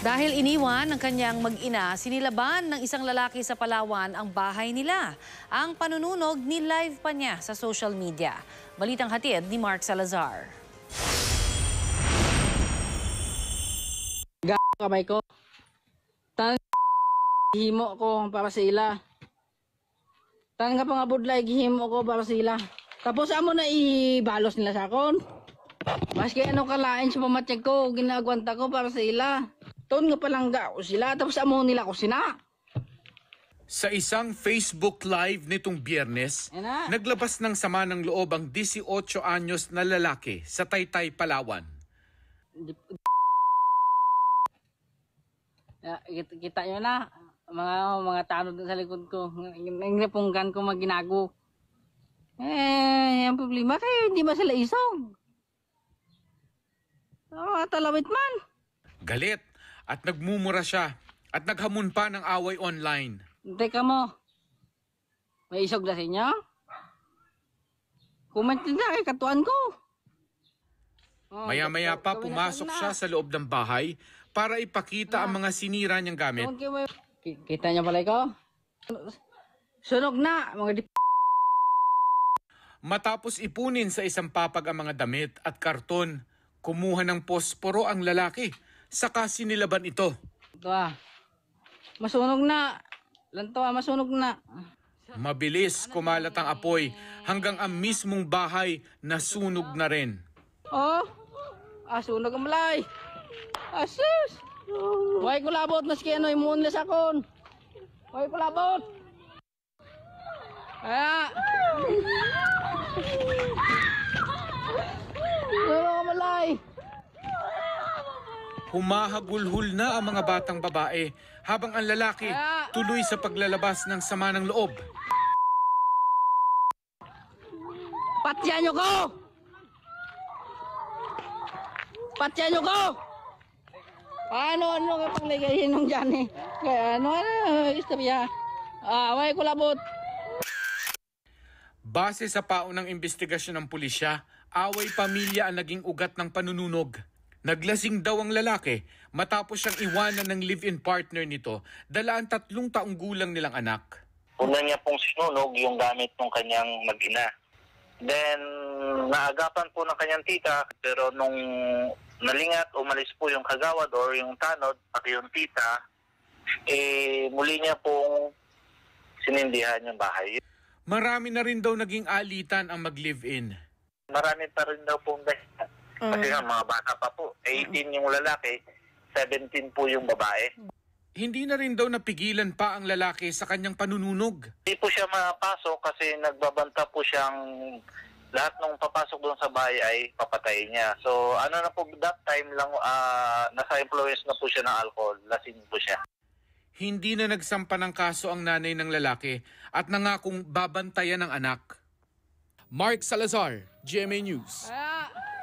Dahil iniwan ng kanyang mag-ina, sinilaban ng isang lalaki sa Palawan ang bahay nila. Ang panununog ni live pa niya sa social media. Balitang hatid ni Mark Salazar. G***** kamay ko. Tan himo ko para sa ila. Tan ka nga budlay, gihimo ko para sa ila. Tapos amo na ibalos nila sa akon. Mas kaya ano kalain sa pamatyag ko, ginagwanta ko para sa ila. Ton nga palangga ko sila, tapos amo nila ko sina. Sa isang Facebook Live nitong biyernes, Ena? naglabas ng sama ng loob ang 18 anyos na lalaki sa Taytay, Palawan. Di- Ah, kita, nyo na mga mga tao sa likod ko nangrepunggan ko maginago eh ang problema kayo hindi ba sila isog oh talawit man Galit at nagmumura siya at naghamon pa ng away online. Teka mo, may isog na sinyo? Comment na kay katuan ko. Oh, Maya-maya pa pumasok siya sa loob ng bahay para ipakita ah. ang mga sinira niyang gamit. Ki- Kita niya pala ikaw? Sunog na, mga di... Matapos ipunin sa isang papag ang mga damit at karton, kumuha ng posporo ang lalaki saka sinilaban ito. Ito ah. Masunog na. Lanto ah, masunog na. Mabilis kumalat ang apoy hanggang ang mismong bahay nasunog na rin. Oh, asunog ah, ang malay. Asus! Ah, Huwag kulabot, maski ano, imunles akon. Huwag kulabot! Kaya... Ah. humahagulhul na ang mga batang babae habang ang lalaki ah, ah. tuloy sa paglalabas ng sama ng loob. Patyan nyo ko! Patyan nyo ko! Paano ano ka pang ligayin ng dyan eh? Kaya ano, ano, istorya? Away ko labot! Base sa paunang investigasyon ng pulisya, away pamilya ang naging ugat ng panununog. Naglasing daw ang lalaki matapos siyang iwanan ng live-in partner nito dala ang tatlong taong gulang nilang anak. Una niya pong sinunog yung gamit ng kanyang mag-ina. Then naagapan po ng kanyang tita pero nung nalingat umalis po yung kagawad or yung tanod pati yung tita eh muli niya pong sinindihan yung bahay. Marami na rin daw naging alitan ang mag-live-in. Marami pa rin daw pong dahilan kasi nga, mm. mga bata pa po. 18 yung lalaki, 17 po yung babae. Hindi na rin daw napigilan pa ang lalaki sa kanyang panununog. Hindi po siya mapasok kasi nagbabanta po siyang lahat ng papasok doon sa bahay ay papatay niya. So ano na po that time lang ah, nasa influence na po siya ng alcohol, lasing po siya. Hindi na nagsampa ng kaso ang nanay ng lalaki at nangakong babantayan ang anak. Mark Salazar, GMA News. Ah,